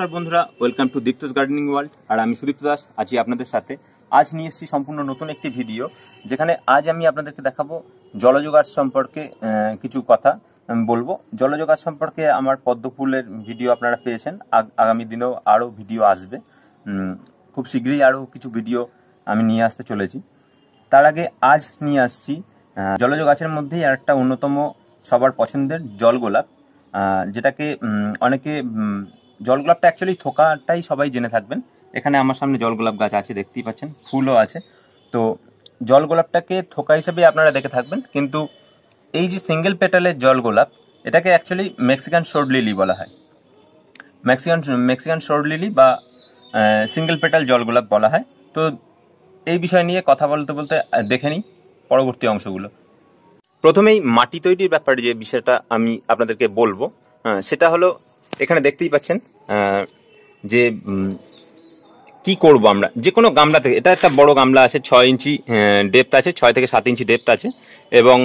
নমস্কার বন্ধুরা welcome to Dipto's gardening world আর আমি সুদীপ্ত দাস আছি আপনাদের সাথে আজ নিয়ে এসেছি সম্পূর্ণ নতুন একটি ভিডিও যেখানে আজ আমি আপনাদেরকে দেখাবো জলজ সম্পর্কে কিছু কথা বলবো জলজ সম্পর্কে আমার পদ্মফুলের ভিডিও আপনারা পেয়েছেন আগামী দিনেও আরও ভিডিও আসবে খুব শীঘ্রই আরও কিছু ভিডিও আমি নিয়ে আসতে চলেছি তার আগে আজ নিয়ে আসছি জলজ গাছের মধ্যেই আর একটা অন্যতম সবার পছন্দের জল গোলাপ যেটাকে অনেকে জল গোলাপটা অ্যাকচুয়ালি থোকাটাই সবাই জেনে থাকবেন এখানে আমার সামনে জল গোলাপ গাছ আছে দেখতেই পাচ্ছেন ফুলও আছে তো জল গোলাপটাকে থোকা হিসেবে আপনারা দেখে থাকবেন কিন্তু এই যে সিঙ্গেল পেটালের জল গোলাপ এটাকে অ্যাকচুয়ালি মেক্সিকান শোর্ড লিলি বলা হয় মেক্সিকান মেক্সিকান শোর্ড লিলি বা সিঙ্গেল পেটাল জল গোলাপ বলা হয় তো এই বিষয় নিয়ে কথা বলতে বলতে দেখে নিই পরবর্তী অংশগুলো প্রথমেই মাটি তৈরির ব্যাপারে যে বিষয়টা আমি আপনাদেরকে বলবো সেটা হলো এখানে দেখতেই পাচ্ছেন যে কি করব আমরা যে কোনো গামলা থেকে এটা একটা বড় গামলা আছে ছয় ইঞ্চি ডেপথ আছে ছয় থেকে সাত ইঞ্চি ডেপথ আছে এবং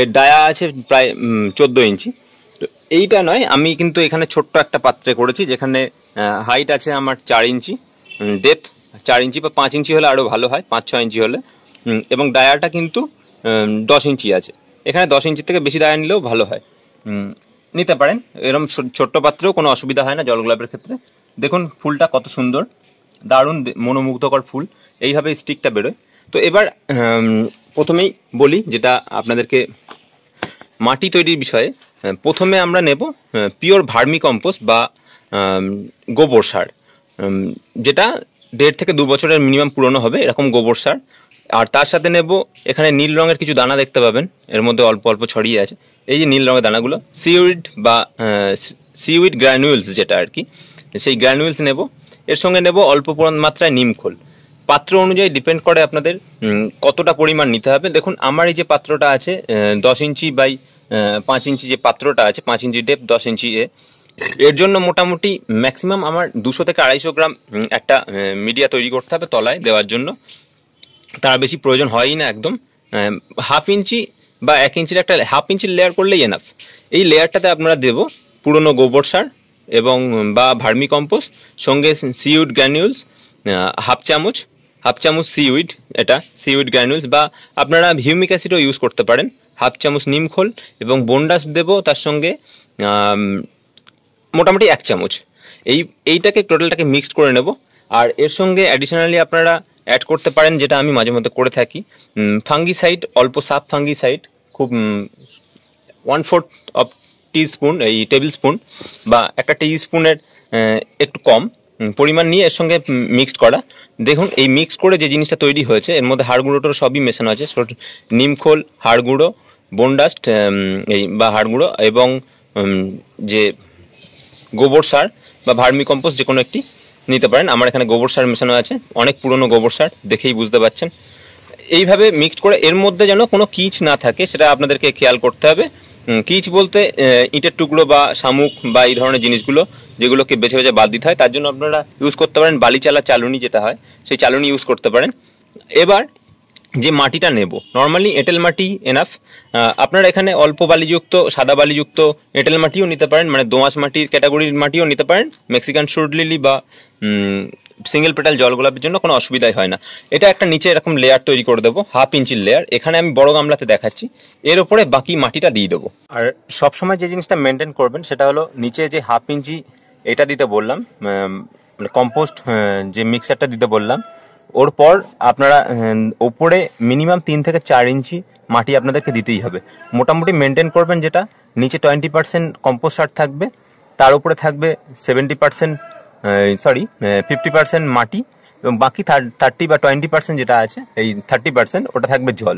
এর ডায়া আছে প্রায় চোদ্দো ইঞ্চি তো এইটা নয় আমি কিন্তু এখানে ছোট্ট একটা পাত্রে করেছি যেখানে হাইট আছে আমার চার ইঞ্চি ডেপথ চার ইঞ্চি বা পাঁচ ইঞ্চি হলে আরও ভালো হয় পাঁচ ছয় ইঞ্চি হলে এবং ডায়াটা কিন্তু দশ ইঞ্চি আছে এখানে দশ ইঞ্চির থেকে বেশি ডায়া নিলেও ভালো হয় নিতে পারেন এরকম ছোট্ট পাত্রেও কোনো অসুবিধা হয় না জল গোলাপের ক্ষেত্রে দেখুন ফুলটা কত সুন্দর দারুণ মনোমুগ্ধকর ফুল এইভাবে স্টিকটা বেরোয় তো এবার প্রথমেই বলি যেটা আপনাদেরকে মাটি তৈরির বিষয়ে প্রথমে আমরা নেব পিওর ভার্মি কম্পোস্ট বা গোবর সার যেটা দেড় থেকে দু বছরের মিনিমাম পুরনো হবে এরকম গোবর সার আর তার সাথে নেব এখানে নীল রঙের কিছু দানা দেখতে পাবেন এর মধ্যে অল্প অল্প ছড়িয়ে আছে এই যে নীল রঙের দানাগুলো সিউইড বা সিউইড গ্রানুয়েলস যেটা আর কি সেই গ্রানুয়েলস নেব এর সঙ্গে নেব অল্প মাত্রায় নিমখোল পাত্র অনুযায়ী ডিপেন্ড করে আপনাদের কতটা পরিমাণ নিতে হবে দেখুন আমার এই যে পাত্রটা আছে দশ ইঞ্চি বাই পাঁচ ইঞ্চি যে পাত্রটা আছে পাঁচ ইঞ্চি ডেপ দশ ইঞ্চি এ এর জন্য মোটামুটি ম্যাক্সিমাম আমার দুশো থেকে আড়াইশো গ্রাম একটা মিডিয়া তৈরি করতে হবে তলায় দেওয়ার জন্য তার বেশি প্রয়োজন হয়ই না একদম হাফ ইঞ্চি বা এক ইঞ্চির একটা হাফ ইঞ্চির লেয়ার করলেই এনাফ এই লেয়ারটাতে আপনারা দেব পুরনো গোবর সার এবং বা ভার্মি কম্পোস সঙ্গে সিউড গ্র্যানিউলস হাফ চামচ হাফ চামচ সিউইড এটা সিউইড গ্র্যানুলস বা আপনারা হিউমিক অ্যাসিডও ইউজ করতে পারেন হাফ চামচ নিমখোল এবং বোনডাস দেব তার সঙ্গে মোটামুটি এক চামচ এই এইটাকে টোটালটাকে মিক্সড করে নেব আর এর সঙ্গে অ্যাডিশনালি আপনারা অ্যাড করতে পারেন যেটা আমি মাঝে মধ্যে করে থাকি ফাঙ্গিসাইড অল্প সাপ ফাঙ্গিসাইড খুব one fourth of teaspoon এই টেবিল স্পুন বা একটা টি স্পুনের একটু কম পরিমাণ নিয়ে এর সঙ্গে মিক্সড করা দেখুন এই মিক্স করে যে জিনিসটা তৈরি হয়েছে এর মধ্যে হাড় সবই মেশানো আছে নিমখোল হাড় গুঁড়ো বোনডাস্ট এই বা হাড় গুঁড়ো এবং যে গোবর সার বা ভার্মি কম্পোস্ট যে কোনো একটি নিতে পারেন আমার এখানে গোবর সার মেশানো আছে অনেক পুরনো গোবর সার দেখেই বুঝতে পাচ্ছেন এইভাবে মিক্সড করে এর মধ্যে যেন কোনো কিচ না থাকে সেটা আপনাদেরকে খেয়াল করতে হবে কিচ বলতে ইটের টুকরো বা শামুক বা এই ধরনের জিনিসগুলো যেগুলোকে বেছে বেছে বাদ দিতে হয় তার জন্য আপনারা ইউজ করতে পারেন বালি চালা চালুনি যেটা হয় সেই চালুনি ইউজ করতে পারেন এবার যে মাটিটা নেব নর্মালি এঁটেল মাটি এনাফ আপনারা এখানে অল্প বালিযুক্ত সাদা বালিযুক্ত এঁটেল মাটিও নিতে পারেন মানে দোঁয়াশ মাটির ক্যাটাগরির মাটিও নিতে পারেন মেক্সিকান শুড লিলি বা সিঙ্গেল পেটাল জল গোলাপের জন্য কোনো অসুবিধাই হয় না এটা একটা নিচে এরকম লেয়ার তৈরি করে দেবো হাফ ইঞ্চির লেয়ার এখানে আমি বড় গামলাতে দেখাচ্ছি এর ওপরে বাকি মাটিটা দিয়ে দেবো আর সবসময় যে জিনিসটা মেনটেন করবেন সেটা হলো নিচে যে হাফ ইঞ্চি এটা দিতে বললাম মানে কম্পোস্ট যে মিক্সারটা দিতে বললাম ওর পর আপনারা ওপরে মিনিমাম তিন থেকে চার ইঞ্চি মাটি আপনাদেরকে দিতেই হবে মোটামুটি মেনটেন করবেন যেটা নিচে টোয়েন্টি পার্সেন্ট কম্পোস্ট সার থাকবে তার উপরে থাকবে seventy percent sorry fifty percent মাটি এবং বাকি থার্টি বা টোয়েন্টি পার্সেন্ট যেটা আছে এই থার্টি পার্সেন্ট ওটা থাকবে জল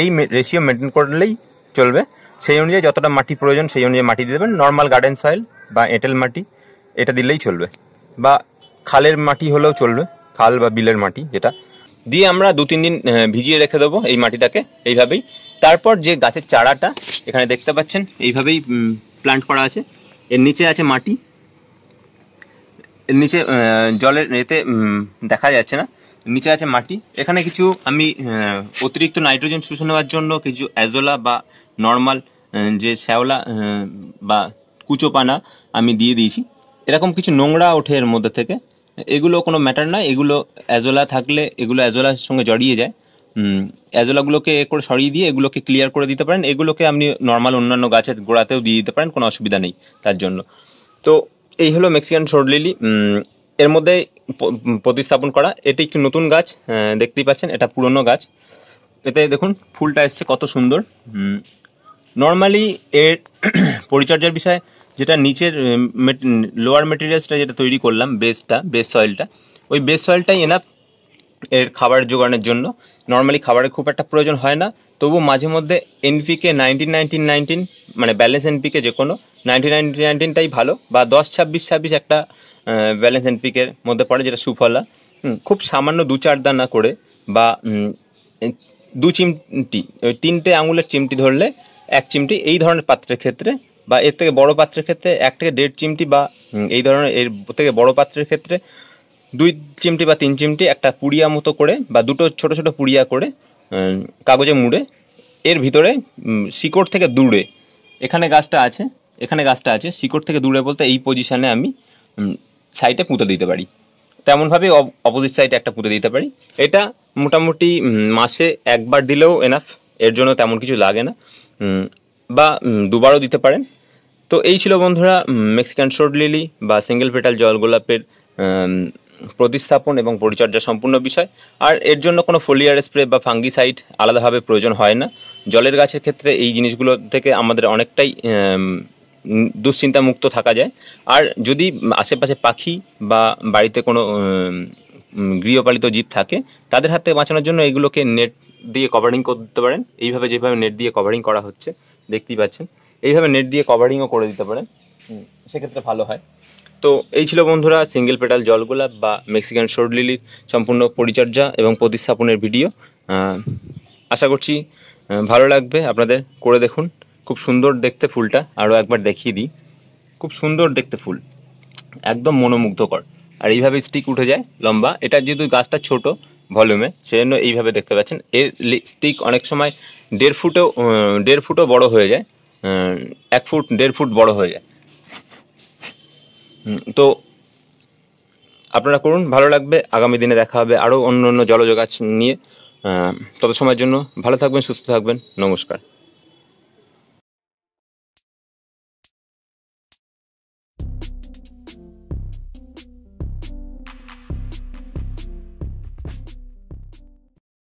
এই রেশিও মেনটেন করলেই চলবে সেই অনুযায়ী যতটা মাটি প্রয়োজন সেই অনুযায়ী মাটি দিয়ে দেবেন নর্মাল গার্ডেন সয়েল বা এঁটেল মাটি এটা দিলেই চলবে বা খালের মাটি হলেও চলবে খাল বা বিলের মাটি যেটা দিয়ে আমরা দু তিন দিন ভিজিয়ে রেখে দেবো এই মাটিটাকে এইভাবেই তারপর যে গাছের চারাটা এখানে দেখতে পাচ্ছেন এইভাবেই প্ল্যান্ট করা আছে এর নিচে আছে মাটি এর নিচে জলের এতে দেখা যাচ্ছে না নিচে আছে মাটি এখানে কিছু আমি অতিরিক্ত নাইট্রোজেন শুষে নেওয়ার জন্য কিছু অ্যাজোলা বা নর্মাল যে শ্যাওলা বা কুচোপানা আমি দিয়ে দিয়েছি এরকম কিছু নোংরা ওঠে এর মধ্যে থেকে এগুলো কোনো ম্যাটার নয় এগুলো অ্যাজোলা থাকলে এগুলো অ্যাজোলার সঙ্গে জড়িয়ে যায় অ্যাজোলাগুলোকে এ করে সরিয়ে দিয়ে এগুলোকে ক্লিয়ার করে দিতে পারেন এগুলোকে আপনি নর্মাল অন্যান্য গাছের গোড়াতেও দিয়ে দিতে পারেন কোনো অসুবিধা নেই তার জন্য তো এই হলো মেক্সিকান শোর্ট লিলি এর মধ্যে প্রতিস্থাপন করা এটি একটি নতুন গাছ হ্যাঁ, দেখতেই পাচ্ছেন এটা পুরনো গাছ এতে দেখুন ফুলটা এসছে কত সুন্দর নর্মালি এর পরিচর্যার বিষয়ে যেটা নিচের লোয়ার মেটেরিয়ালসটা যেটা তৈরি করলাম বেসটা বেস সয়েলটা ওই বেস সয়েলটাই এনাফ এর খাবার জোগানোর জন্য নর্মালি খাবারের খুব একটা প্রয়োজন হয় না তবু মাঝে মধ্যে এনপিকে নাইনটিন নাইনটিন নাইনটিন মানে ব্যালেন্স এনপিকে যে কোনো নাইনটিন নাইনটিন নাইনটিনটাই ভালো বা দশ ছাব্বিশ ছাব্বিশ একটা ব্যালেন্স এনপিকের মধ্যে পড়ে যেটা সুফলা খুব সামান্য দু চার দানা করে বা দু চিমটি ওই তিনটে আঙুলের চিমটি ধরলে এক চিমটি এই ধরনের পাত্রের ক্ষেত্রে বা এর থেকে বড় পাত্রের ক্ষেত্রে এক থেকে দেড় চিমটি বা এই ধরনের এর থেকে বড় পাত্রের ক্ষেত্রে দুই চিমটি বা তিন চিমটি একটা পুড়িয়া মতো করে বা দুটো ছোট ছোট পুড়িয়া করে কাগজে মুড়ে এর ভিতরে শিকড় থেকে দূরে এখানে গাছটা আছে এখানে গাছটা আছে শিকড় থেকে দূরে বলতে এই পজিশানে আমি সাইডে পুঁতে দিতে পারি তেমনভাবে অপোজিট সাইডে একটা পুঁতে দিতে পারি এটা মোটামুটি মাসে একবার দিলেও এনাফ এর জন্য তেমন কিছু লাগে না বা দুবারও দিতে পারেন তো এই ছিল বন্ধুরা মেক্সিকান শোড লিলি বা সিঙ্গেল পেটাল জল গোলাপের প্রতিস্থাপন এবং পরিচর্যা সম্পূর্ণ বিষয় আর এর জন্য কোনো ফোলিয়ার স্প্রে বা ফাঙ্গিসাইড আলাদাভাবে প্রয়োজন হয় না জলের গাছের ক্ষেত্রে এই জিনিসগুলো থেকে আমাদের অনেকটাই দুশ্চিন্তা মুক্ত থাকা যায় আর যদি আশেপাশে পাখি বা বাড়িতে কোনো গৃহপালিত জীব থাকে তাদের হাত থেকে বাঁচানোর জন্য এগুলোকে নেট দিয়ে কভারিং করতে পারেন এইভাবে যেভাবে নেট দিয়ে কভারিং করা হচ্ছে দেখতেই পাচ্ছেন এইভাবে নেট দিয়ে কভারিংও করে দিতে পারেন সেক্ষেত্রে ভালো হয় তো এই ছিল বন্ধুরা সিঙ্গেল পেটাল জলগোলাপ বা মেক্সিকান শোর লিলির সম্পূর্ণ পরিচর্যা এবং প্রতিস্থাপনের ভিডিও আশা করছি ভালো লাগবে আপনাদের করে দেখুন খুব সুন্দর দেখতে ফুলটা আরও একবার দেখিয়ে দিই খুব সুন্দর দেখতে ফুল একদম মনোমুগ্ধকর আর এইভাবে স্টিক উঠে যায় লম্বা এটা যেহেতু গাছটা ছোট ভলিউমে সেজন্য এইভাবে দেখতে পাচ্ছেন এর স্টিক অনেক সময় দেড় ফুটও দেড় ফুটও বড় হয়ে যায় এক ফুট দেড় ফুট বড় হয়ে যায় তো আপনারা করুন ভালো লাগবে আগামী দিনে দেখা হবে আরও অন্য অন্য জলজ গাছ নিয়ে তত সময়ের জন্য ভালো থাকবেন সুস্থ থাকবেন নমস্কার